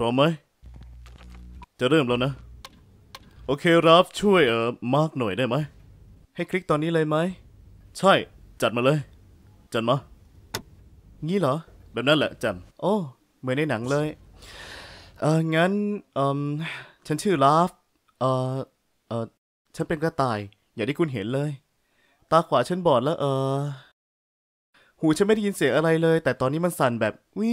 ร้อมไหมจะเริ่มแล้วนะ โอเครับช่วยเอ่อมาร์กหน่อยได้ไหม ให้คลิกตอนนี้เลยไหม ใช่ จัดมาเลย จัดมา งี้เหรอ แบบนั้นแหละ จัด โอ้เหมือนในหนังเลย เอองั้นเออฉันชื่อลาฟเออเออฉันเป็นกระต่าย อย่างที่คุณเห็นเลย ตาขวาฉันบอดแล้วเออ หูฉันไม่ได้ยินเสียงอะไรเลย แต่ตอนนี้มันสั่นแบบวี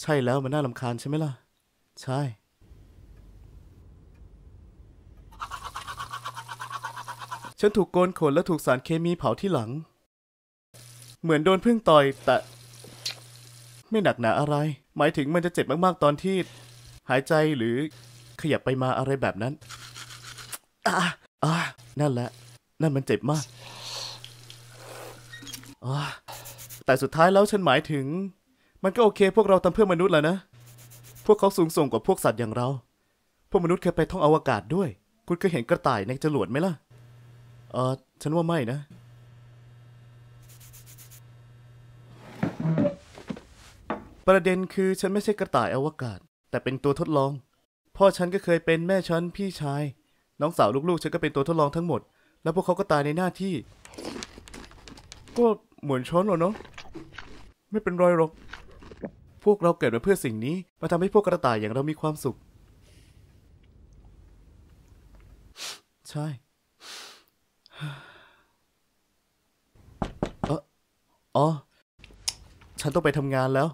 ใช่แล้วมันน่าลำคาญใช่ไหมล่ะใช่ ฉันถูกโกนขนและถูกสารเคมีเผาที่หลัง เหมือนโดนพึ่งต่อยแต่ ไม่หนักหนาอะไร หมายถึงมันจะเจ็บมากๆ ตอนที่ หายใจหรือขยับไปมาอะไรแบบนั้นอ่าอ่านั่นแหละนั่นมันเจ็บมากอ่แต่สุดท้ายแล้วฉันหมายถึงมันก็โอเคพวกเราทำเพื่อมนุษย์แหละนะ พวกเขาสูงส่งกว่าพวกสัตว์อย่างเรา พวกมนุษย์เคยไปท่องอวกาศด้วย คุณเคยเห็นกระต่ายในจรวดไหมล่ะ เออฉันว่าไม่นะ ประเด็นคือฉันไม่ใช่กระต่ายอวกาศ แต่เป็นตัวทดลอง พ่อฉันก็เคยเป็นแม่ฉันพี่ชาย น้องสาวลูกๆฉันก็เป็นตัวทดลองทั้งหมด แล้วพวกเขาก็ตายในหน้าที่ ก็เหมือนช้อนเหรอเนาะ ไม่เป็นไรหรอกพวกเราเกิดมาเพื่อสิ่งนี้มาทำให้พวกกระต่ายอย่างเรามีความสุข ใช่เออออฉันต้องไปทำงานแล้ว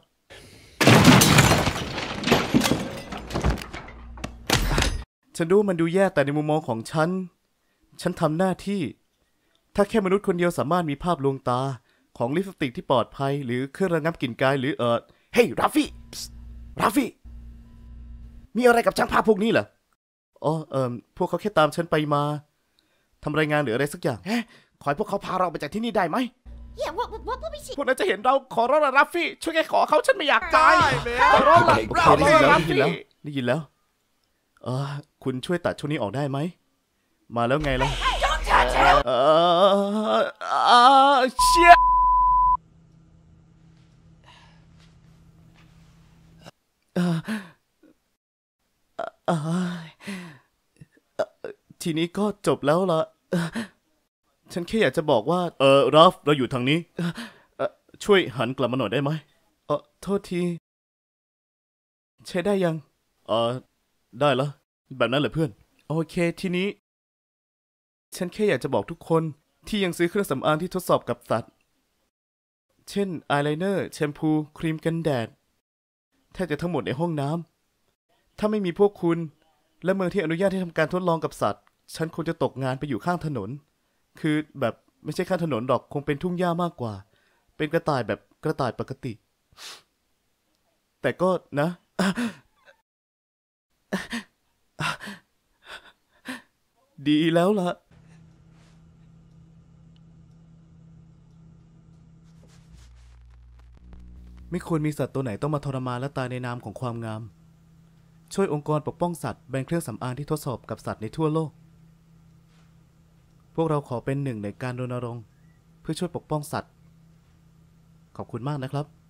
ฉันรู้มันดูแย่แต่ในมุมมองของฉัน ฉันทำหน้าที่ ถ้าแค่มนุษย์คนเดียวสามารถมีภาพลวงตาของลิปสติกที่ปลอดภัย หรือเครื่องระงับกลิ่นกายหรือเอิดเฮ้ยราฟี่ราฟี่มีอะไรกับช่างภาพพวกนี้เหรอ อ๋อ เอ่อพวกเขาแค่ตามฉันไปมาทำรายงานหรืออะไรสักอย่างเฮ้ขอให้พวกเขาพาเราไปจากที่นี่ได้ไหมเย่ว่าว่าพวกพี่ชิพวกนั้นจะเห็นเราขอร้องราฟี่ ช่วยแกขอเขาฉันไม่อยากตายขอร้องราฟี่ได้ยินแล้วได้ยินแล้วเออ คุณช่วยตัดช่วงนี้ออกได้ไหม มาแล้วไงล่ะเออเชี่ยออทีนี้ก็จบแล้วละฉันแค่อยากจะบอกว่า เออราฟเราอยู่ทางนี้ ช่วยหันกลับมาหน่อยได้ไหม เออโทษที ใช้ได้ยังเออได้ละแบบนั้นเหรอเพื่อน โอเค ทีนี้ ฉันแค่อยากจะบอกทุกคนที่ยังซื้อเครื่องสำอางที่ทดสอบกับสัตว์ เช่นอายไลเนอร์แชมพูครีมกันแดด แทบจะทั้งหมดในห้องน้ำถ้าไม่มีพวกคุณและเมืองที่อนุญาตให้ทำการทดลองกับสัตว์ ฉันคงจะตกงานไปอยู่ข้างถนน คือแบบไม่ใช่ข้างถนนดอกคงเป็นทุ่งหญ้ามากกว่า เป็นกระต่ายแบบกระต่ายปกติ แต่ก็นะ ดีแล้วล่ะ ไม่ควรมีสัตว์ตัวไหนต้องมาทรมานและตายในนามของความงามช่วยองค์กรปกป้องสัตว์แบ่งเครื่องสำอางที่ทดสอบกับสัตว์ในทั่วโลก พวกเราขอเป็นหนึ่งในการรณรงค์ เพื่อช่วยปกป้องสัตว์ ขอบคุณมากนะครับ